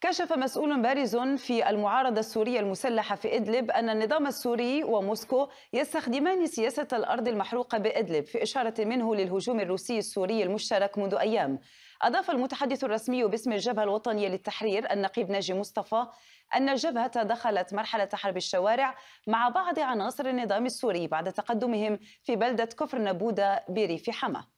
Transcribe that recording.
كشف مسؤول بارز في المعارضة السورية المسلحة في إدلب أن النظام السوري وموسكو يستخدمان سياسة الأرض المحروقة بإدلب في إشارة منه للهجوم الروسي السوري المشترك منذ أيام أضاف المتحدث الرسمي باسم الجبهة الوطنية للتحرير النقيب ناجي مصطفى أن الجبهة دخلت مرحلة حرب الشوارع مع بعض عناصر النظام السوري بعد تقدمهم في بلدة كفر نبودة بريف حماه